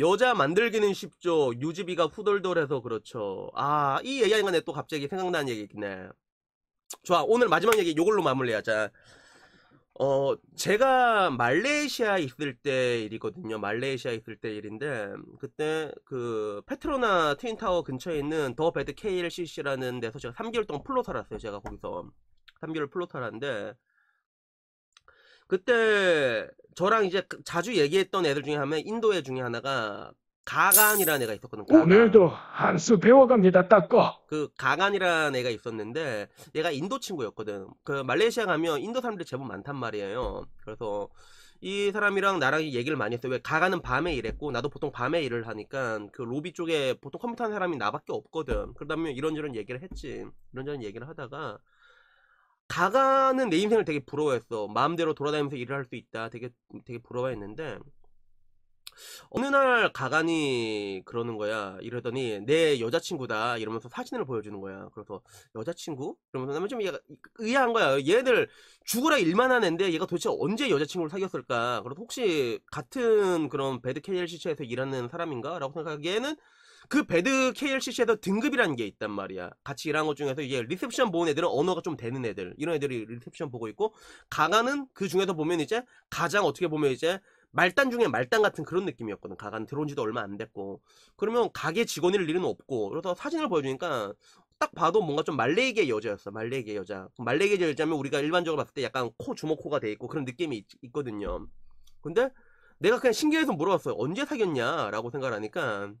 여자 만들기는 쉽죠. 유지비가 후덜덜해서 그렇죠. 아, 이 얘기하니까 또 갑자기 생각나는 얘기 있네. 좋아, 오늘 마지막 얘기 이걸로 마무리하자. 어, 제가 말레이시아 있을 때 일이거든요. 말레이시아 있을 때 일인데, 그때 그 페트로나 트윈타워 근처에 있는 더 배드 KLCC라는 데서 제가 3개월 동안 플로 살았어요. 제가 거기서. 3개월 플로 살았는데, 그때 저랑 이제 그 자주 얘기했던 애들 중에 하면 인도애 중에 하나가 가간이라는 애가 있었거든요. 가간. 오늘도 한 수 배워갑니다, 닦어. 그 가간이라는 애가 있었는데 얘가 인도 친구였거든. 그 말레이시아 가면 인도 사람들이 제법 많단 말이에요. 그래서 이 사람이랑 나랑 얘기를 많이 했어요. 왜 가가는 밤에 일했고 나도 보통 밤에 일을 하니까 그 로비 쪽에 보통 컴퓨터 하는 사람이 나밖에 없거든. 그러다 보면 이런저런 얘기를 했지. 이런저런 얘기를 하다가 가가는 내 인생을 되게 부러워했어. 마음대로 돌아다니면서 일을 할 수 있다. 되게 되게 부러워했는데 어느 날 가간이 그러는 거야. 이러더니 내 여자친구다 이러면서 사진을 보여주는 거야. 그래서 여자친구? 그러면서 나면 좀 얘가 의아한 거야. 얘들 죽으라 일만 하는데 얘가 도대체 언제 여자친구를 사귀었을까? 그래서 혹시 같은 그런 배드 캐리어 시체에서 일하는 사람인가? 라고 생각하기에는 그 배드 k l c c 에도 등급이라는 게 있단 말이야. 같이 일한 것 중에서 이게 리셉션 보는 애들은 언어가 좀 되는 애들 이런 애들이 리셉션 보고 있고 가가는 그 중에서 보면 이제 가장 어떻게 보면 이제 말단 중에 말단 같은 그런 느낌이었거든. 가간 들어온 지도 얼마 안 됐고. 그러면 가게 직원일 일은 없고. 그래서 사진을 보여주니까 딱 봐도 뭔가 좀 말레이계 여자였어. 말레이계 여자. 말레이계 여자면 우리가 일반적으로 봤을 때 약간 코 주먹코가 돼 있고 그런 느낌이 있, 거든요 근데 내가 그냥 신기해서 물어봤어요. 언제 사귀었냐? 라고 생각하니까 을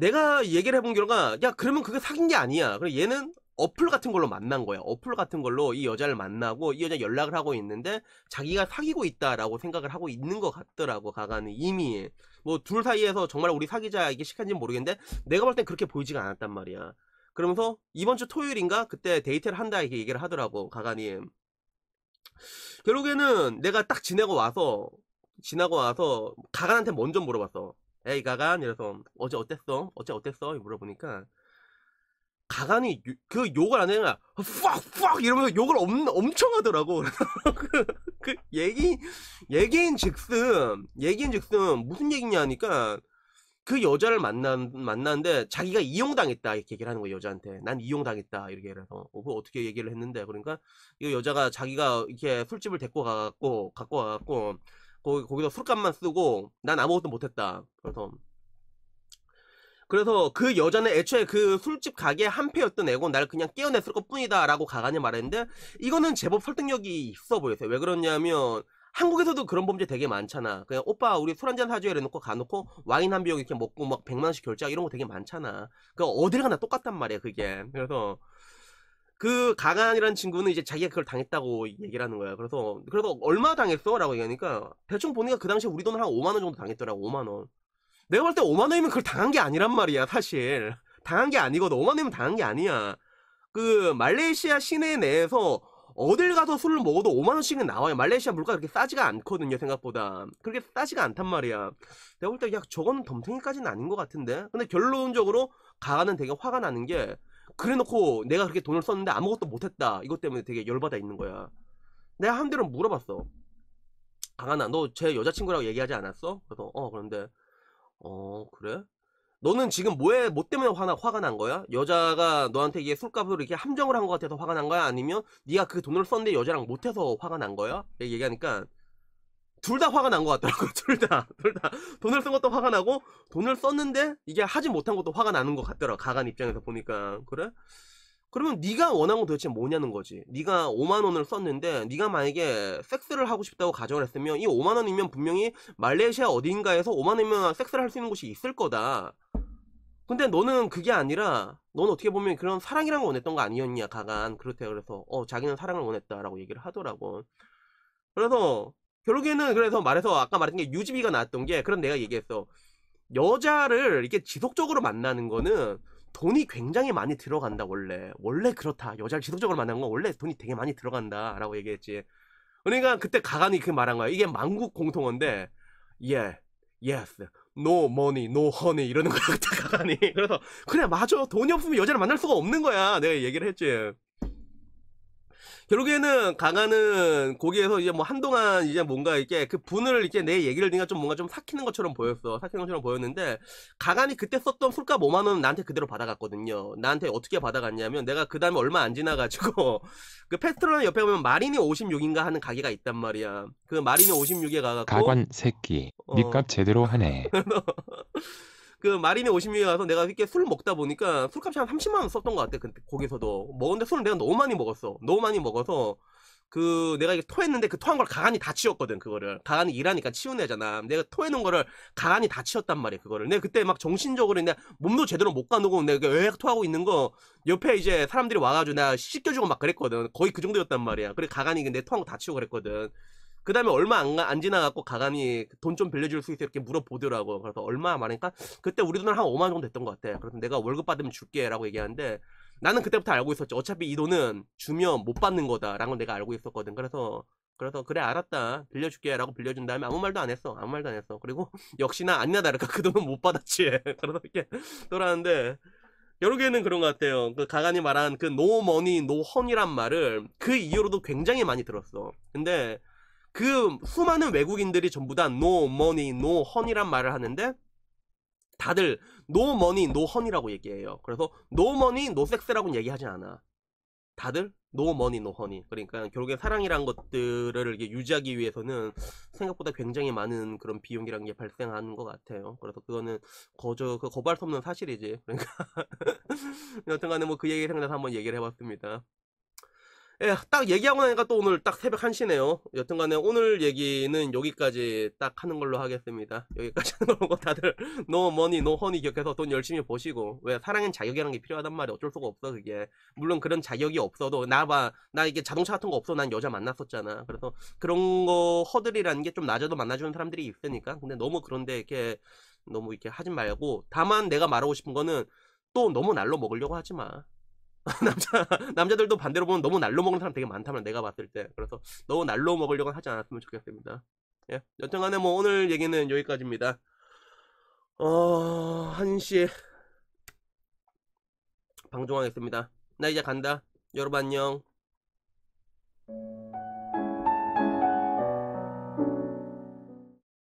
내가 얘기를 해본 결과 야 그러면 그게 사귄 게 아니야 그래 얘는 어플 같은 걸로 만난 거야 어플 같은 걸로 이 여자를 만나고 이 여자 연락을 하고 있는데 자기가 사귀고 있다라고 생각을 하고 있는 것 같더라고 가가는 이미 뭐 둘 사이에서 정말 우리 사귀자 이게 시간인지 모르겠는데 내가 볼 땐 그렇게 보이지가 않았단 말이야 그러면서 이번 주 토요일인가 그때 데이트를 한다 이렇게 얘기를 하더라고 가가니 결국에는 내가 딱 지내고 와서 지나고 와서 가간한테 먼저 물어봤어 에이 가간 이래서 어제 어땠어? 어제 어땠어? 물어보니까 가간이 요, 그 욕을 안 해요. 팍팍 이러면서 욕을 엄, 엄청 하더라고. 그, 그, 얘기 얘기인 즉슨 얘기인 즉슨 무슨 얘기냐 하니까 그 여자를 만난 만났는데 자기가 이용당했다 이렇게 얘기를 하는 거예요 여자한테 난 이용당했다 이렇게 해서 어, 그 어떻게 얘기를 했는데 그러니까 이 여자가 자기가 이렇게 술집을 데리고 가갖고 갖고 와갖고 거기, 거기서 술값만 쓰고 난 아무것도 못했다. 그래서 그래서 그 여자는 애초에 그 술집 가게 한패였던 애고 날 그냥 깨어냈을 것 뿐이다 라고 가가니 말했는데 이거는 제법 설득력이 있어 보였어요 왜 그러냐면 한국에서도 그런 범죄 되게 많잖아 그냥 오빠 우리 술 한잔 사줘요 이래놓고 가놓고 와인 한 병 이렇게 먹고 막 100만원씩 결제하고 이런 거 되게 많잖아 그 어딜 가나 똑같단 말이야 그게 그래서 그 강한이라는 친구는 이제 자기가 그걸 당했다고 얘기를 하는 거야. 그래서 그래서 얼마 당했어? 라고 얘기하니까 대충 보니까 그 당시에 우리 돈으로 한 5만 원 정도 당했더라고. 5만 원. 내가 볼 때 5만 원이면 그걸 당한 게 아니란 말이야, 사실. 당한 게 아니거든. 5만 원이면 당한 게 아니야. 그 말레이시아 시내 내에서 어딜 가서 술을 먹어도 5만 원씩은 나와요. 말레이시아 물가가 그렇게 싸지가 않거든요, 생각보다. 그렇게 싸지가 않단 말이야. 내가 볼때 야, 저건 덤탱이까지는 아닌 것 같은데. 근데 결론적으로 가가은 되게 화가 나는 게 그래놓고 내가 그렇게 돈을 썼는데 아무것도 못했다. 이것 때문에 되게 열받아 있는 거야. 내가 한 대로 물어봤어. 강하나, 너 제 여자친구라고 얘기하지 않았어? 그래서 어 그런데 어 그래? 너는 지금 뭐에 뭐 때문에 화나 화가 난 거야? 여자가 너한테 이게 술값으로 이렇게 함정을 한 것 같아서 화가 난 거야? 아니면 네가 그 돈을 썼는데 여자랑 못해서 화가 난 거야? 얘기하니까 둘다 화가 난 것 같더라고요. 둘 다. 둘 다. 돈을 쓴 것도 화가 나고, 돈을 썼는데, 이게 하지 못한 것도 화가 나는 것 같더라. 가간 입장에서 보니까. 그래? 그러면 네가 원하는 건 도대체 뭐냐는 거지. 네가 5만 원을 썼는데 네가 만약에 섹스를 하고 싶다고 가정을 했으면 이 5만 원이면 분명히 말레이시아 어딘가에서 5만 원이면 섹스를 할 수 있는 곳이 있을 거다. 근데 너는 그게 아니라 넌 어떻게 보면 그런 사랑이란 걸 원했던 거 아니었냐 가간 그렇대 그래서 어 자기는 사랑을 원했다라고 얘기를 하더라고. 그래서 결국에는 그래서 말해서 아까 말했던 게 유지비가 나왔던 게 그런 내가 얘기했어. 여자를 이렇게 지속적으로 만나는 거는 돈이 굉장히 많이 들어간다 원래 원래 그렇다 여자를 지속적으로 만나는 건 원래 돈이 되게 많이 들어간다라고 얘기했지 그러니까 그때 가간이 그 말한 거야 이게 만국 공통어인데 예예 e a h yes no m 이러는 거야 그때 가간이 그래서 그래 맞아 돈이 없으면 여자를 만날 수가 없는 거야 내가 얘기를 했지 결국에는 강아은 거기에서 이제 뭐 한동안 이제 뭔가 이렇게 그 분을 이렇게 내 얘기를 네가 좀 뭔가 좀 삭히는 것처럼 보였어. 삭히는 것처럼 보였는데 강한이 그때 썼던 술값 5만 원은 나한테 그대로 받아갔거든요. 나한테 어떻게 받아갔냐면 내가 그 다음에 얼마 안 지나가지고 그페스트로는 옆에 보면 마린이 56인가 하는 가게가 있단 말이야. 그 마린이 56에 가갖고 가관 새끼 어. 니값 제대로 하네. 그 마린에 오십리에 가서 내가 이렇게 술 먹다 보니까 술값이 한 30만 원 썼던 것 같아. 근데 그, 거기서도 먹었는데 술을 내가 너무 많이 먹었어. 너무 많이 먹어서 그 내가 이게 토했는데 그 토한 걸 가간이 다 치웠거든 그거를 가간이 일하니까 치우애잖아 내가 토해놓은 거를 가간이 다 치웠단 말이야 그거를 내가 그때 막 정신적으로 내가 몸도 제대로 못 가누고 내가 왜 토하고 있는 거 옆에 이제 사람들이 와가지고 나 씻겨주고 막 그랬거든 거의 그 정도였단 말이야 그래 가간이 내 토한 거 다 치우고 그랬거든 그 다음에 얼마 안, 안 지나갖고 가감이 돈 좀 빌려줄 수 있어 이렇게 물어보더라고. 그래서 얼마 말하니까 그때 우리 돈은 한 5만 원 정도 됐던 것 같아. 그래서 내가 월급 받으면 줄게 라고 얘기하는데 나는 그때부터 알고 있었지. 어차피 이 돈은 주면 못 받는 거다라는 걸 내가 알고 있었거든. 그래서 그래서 그래 알았다 빌려줄게라고 빌려준 다음에 아무 말도 안 했어 아무 말도 안 했어 그리고 역시나 안나 다를까 그 돈은 못 받았지 그래서 이렇게 돌아왔는데 여러 개는 그런 것 같아요 그 가간이 말한 그 노머니 노 n 이란 말을 그 이후로도 굉장히 많이 들었어 근데 그 수많은 외국인들이 전부 다 no money, no honey란 말을 하는데 다들 no money, no honey라고 얘기해요. 그래서 no money, no sex라고는 얘기하지 않아. 다들 no money, no honey. 그러니까 결국에 사랑이란 것들을 유지하기 위해서는 생각보다 굉장히 많은 그런 비용이란 게 발생하는 것 같아요. 그래서 그거는 거저 그 거부할 수 없는 사실이지. 그러니까 여튼간에 뭐 그 얘기 생각나서 한번 얘기를 해봤습니다. 예, 딱 얘기하고 나니까 또 오늘 딱 새벽 1시네요. 여튼간에 오늘 얘기는 여기까지 딱 하는 걸로 하겠습니다. 여기까지 하는 걸로 다들 no money, no honey 기억해서 돈 열심히 보시고왜 사랑엔 자격이라는 게 필요하단 말이야. 어쩔 수가 없어 그게. 물론 그런 자격이 없어도 나 봐. 나 이게 자동차 같은 거 없어. 난 여자 만났었잖아. 그래서 그런 거 허들이라는 게 좀 낮아도 만나주는 사람들이 있으니까. 근데 너무 그런데 이렇게 너무 이렇게 하지 말고 다만 내가 말하고 싶은 거는 또 너무 날로 먹으려고 하지 마. 남자 남자들도 반대로 보면 너무 날로 먹는 사람 되게 많다면 내가 봤을 때 그래서 너무 날로 먹으려고 하지 않았으면 좋겠습니다. 예. 여튼간에 뭐 오늘 얘기는 여기까지입니다. 어, 1시에 방송하겠습니다. 나 이제 간다. 여러분 안녕.